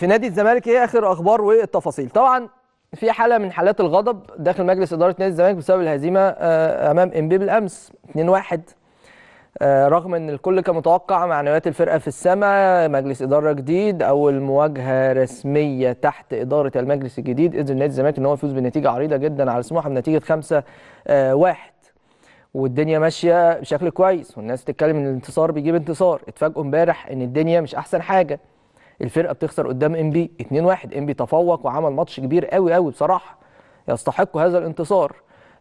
في نادي الزمالك ايه اخر اخبار والتفاصيل طبعا في حاله من حالات الغضب داخل مجلس اداره نادي الزمالك بسبب الهزيمه آه، امام امبي بالامس 2-1 آه، رغم ان الكل كان متوقع معنويات الفرقه في السماء مجلس اداره جديد اول مواجهه رسميه تحت اداره المجلس الجديد اذن نادي الزمالك ان هو يفوز بنتيجه عريضه جدا على سموحه بنتيجه 5-1 آه، والدنيا ماشيه بشكل كويس والناس تتكلم ان الانتصار بيجيب انتصار اتفاجئوا امبارح ان الدنيا مش احسن حاجه الفرقه بتخسر قدام انبي 2-1 انبي تفوق وعمل ماتش كبير قوي قوي بصراحه يستحق هذا الانتصار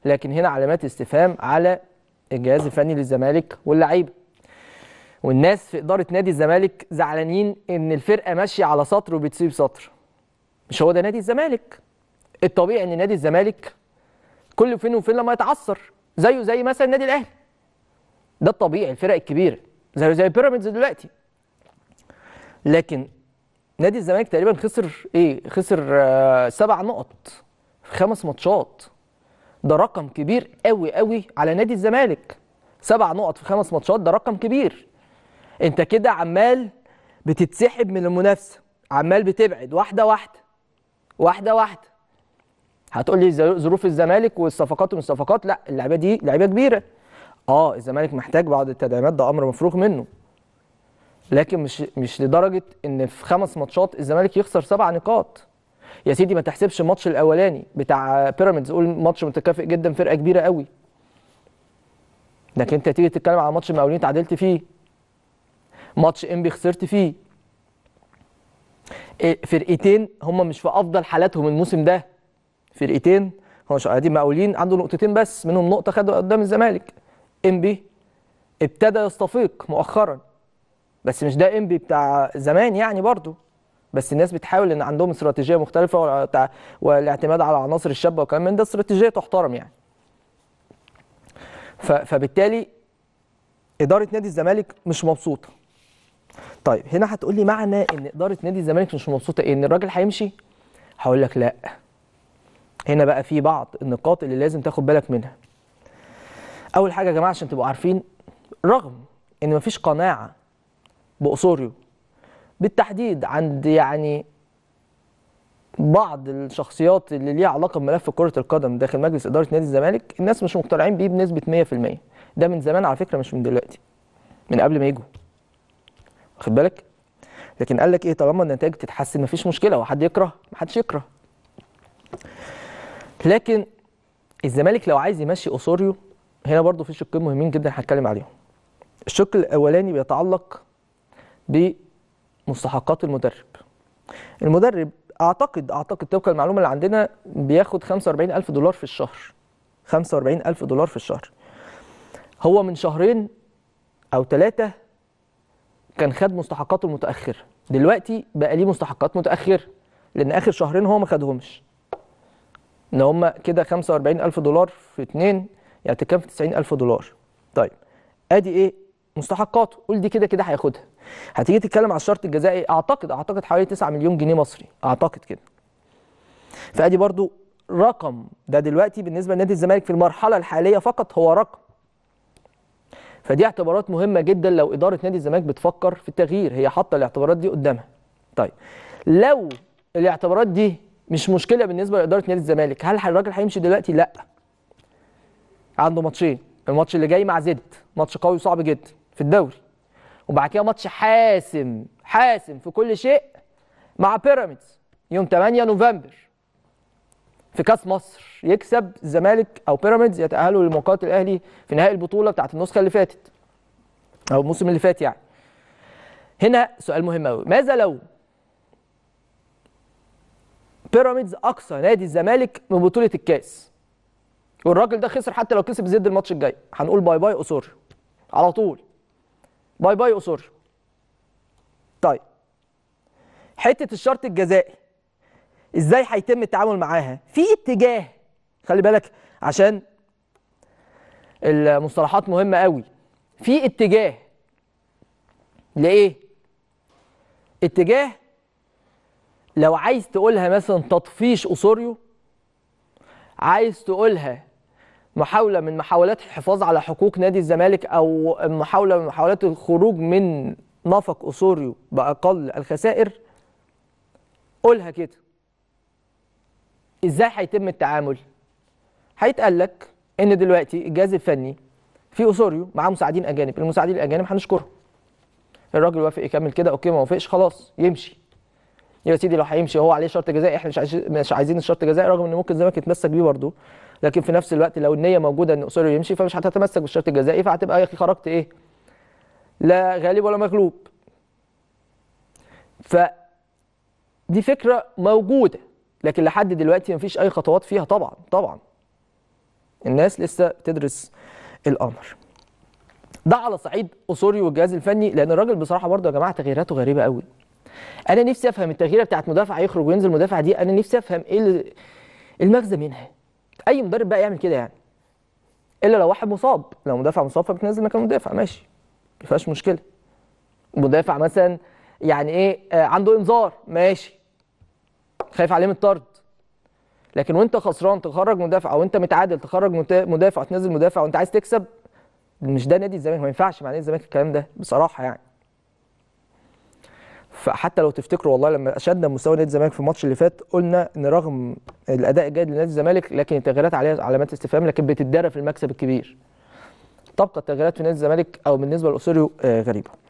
لكن هنا علامات استفهام على الجهاز الفني للزمالك واللعيبه والناس في اداره نادي الزمالك زعلانين ان الفرقه ماشيه على سطر وبتسيب سطر مش هو ده نادي الزمالك الطبيعي ان نادي الزمالك كل فين وفين لما يتعثر زيه زي مثلا النادي الاهلي ده الطبيعي الفرق الكبيره زيه زي بيراميدز دلوقتي لكن نادي الزمالك تقريبا خسر ايه خسر آه سبع نقط في خمس ماتشات ده رقم كبير قوي قوي على نادي الزمالك سبع نقط في خمس ماتشات ده رقم كبير انت كده عمال بتتسحب من المنافسه عمال بتبعد واحده واحده واحده واحده هتقول لي ظروف الزمالك والصفقات والصفقات الصفقات لا اللعيبه دي لعيبه كبيره اه الزمالك محتاج بعض التدعيمات ده امر مفروغ منه لكن مش مش لدرجه ان في خمس ماتشات الزمالك يخسر سبع نقاط يا سيدي ما تحسبش الماتش الاولاني بتاع بيراميدز قول ماتش متكافئ جدا فرقه كبيره قوي لكن انت تيجي تتكلم على ماتش المقاولين تعادلت فيه ماتش انبي خسرت فيه إيه، فرقتين هم مش في افضل حالاتهم الموسم ده فرقتين هم مش قاعدين مقاولين عنده نقطتين بس منهم نقطه خدوا قدام الزمالك انبي ابتدى يستفيق مؤخرا بس مش ده انبي بتاع زمان يعني برضه بس الناس بتحاول ان عندهم استراتيجيه مختلفه والاعتماد على العناصر الشابه وكمان من ده استراتيجيه تحترم يعني فبالتالي اداره نادي الزمالك مش مبسوطه طيب هنا هتقول لي معنى ان اداره نادي الزمالك مش مبسوطه ايه ان الراجل هيمشي هقول لك لا هنا بقى في بعض النقاط اللي لازم تاخد بالك منها اول حاجه يا جماعه عشان تبقوا عارفين رغم ان مفيش قناعه باسوريو بالتحديد عند يعني بعض الشخصيات اللي ليها علاقه بملف كره القدم داخل مجلس اداره نادي الزمالك الناس مش مقتنعين بيه بنسبه 100% ده من زمان على فكره مش من دلوقتي من قبل ما يجوا واخد بالك لكن قال لك ايه طالما النتائج تتحسن مفيش مشكله وحد يكره محدش يكره لكن الزمالك لو عايز يمشي اسوريو هنا برضو في شقين مهمين جدا هتكلم عليهم الشق الاولاني بيتعلق بمستحقات المدرب المدرب اعتقد اعتقد توكل المعلومه اللي عندنا بياخد 45 الف دولار في الشهر 45 الف دولار في الشهر هو من شهرين او ثلاثه كان خد مستحقاته المتاخره دلوقتي بقى ليه مستحقات متاخره لان اخر شهرين هو ما خدهمش ان هم كده 45 الف دولار في اتنين يعني كام في 90 الف دولار طيب ادي ايه مستحقاته قول دي كده كده هياخدها هتيجي تتكلم على الشرط الجزائي اعتقد اعتقد حوالي 9 مليون جنيه مصري اعتقد كده فادي برضو رقم ده دلوقتي بالنسبه لنادي الزمالك في المرحله الحاليه فقط هو رقم فدي اعتبارات مهمه جدا لو اداره نادي الزمالك بتفكر في التغيير هي حاطه الاعتبارات دي قدامها طيب لو الاعتبارات دي مش مشكله بالنسبه لاداره نادي الزمالك هل الراجل هيمشي دلوقتي لا عنده ماتشين الماتش اللي جاي مع زد ماتش قوي وصعب جدا في الدوري وبعد كده ماتش حاسم حاسم في كل شيء مع بيراميدز يوم 8 نوفمبر في كاس مصر يكسب الزمالك او بيراميدز يتاهلوا لمواجهه الاهلي في نهائي البطوله بتاعت النسخه اللي فاتت او الموسم اللي فات يعني هنا سؤال مهم قوي ماذا لو بيراميدز اقصى نادي الزمالك من بطوله الكاس والراجل ده خسر حتى لو كسب زد الماتش الجاي هنقول باي باي اسوري على طول باي باي قصور طيب حته الشرط الجزائي ازاي هيتم التعامل معاها في اتجاه خلي بالك عشان المصطلحات مهمه قوي في اتجاه لايه اتجاه لو عايز تقولها مثلا تطفيش اسوريو عايز تقولها محاوله من محاولات الحفاظ على حقوق نادي الزمالك او محاوله من محاولات الخروج من نفق اسوريو باقل الخسائر قولها كده ازاي هيتم التعامل هيتقال لك ان دلوقتي الجهاز الفني في اسوريو معاه مساعدين اجانب المساعدين الاجانب هنشكرهم الراجل وافق يكمل كده اوكي ما وافقش خلاص يمشي يا سيدي لو هيمشي هو عليه شرط جزائي احنا مش عايزين مش عايزين الشرط الجزائي رغم ان ممكن الزمالك يتمسك بيه برضه لكن في نفس الوقت لو النيه موجوده ان اوسوريو يمشي فمش هتتمسك بالشرط الجزائي فهتبقى يا اخي خرجت ايه؟ لا غالب ولا مغلوب. ف دي فكره موجوده لكن لحد دلوقتي مفيش اي خطوات فيها طبعا طبعا. الناس لسه بتدرس الامر. ده على صعيد اسوري والجهاز الفني لان الراجل بصراحه برضه يا جماعه تغييراته غريبه قوي. انا نفسي افهم التغييره بتاعت مدافع يخرج وينزل مدافع دي انا نفسي افهم ايه, ايه المغزى منها اي مدرب بقى يعمل كده يعني الا لو واحد مصاب لو مدافع مصاب فبتنزل مكان مدافع ماشي ما فيهاش مشكله مدافع مثلا يعني ايه آه، عنده انذار ماشي خايف عليه من الطرد لكن وانت خسران تخرج مدافع او انت متعادل تخرج مدافع وتنزل مدافع وانت عايز تكسب مش ده نادي الزمالك ما ينفعش مع نادي الزمالك الكلام ده بصراحه يعني فحتى لو تفتكروا والله لما شدنا مستوى نادي الزمالك في الماتش اللي فات قلنا ان رغم الاداء الجيد لنادي الزمالك لكن التغييرات عليها علامات استفهام لكن بتتدرى في المكسب الكبير. تبقى التغييرات في نادي الزمالك او بالنسبه لاسوريو آه، غريبه.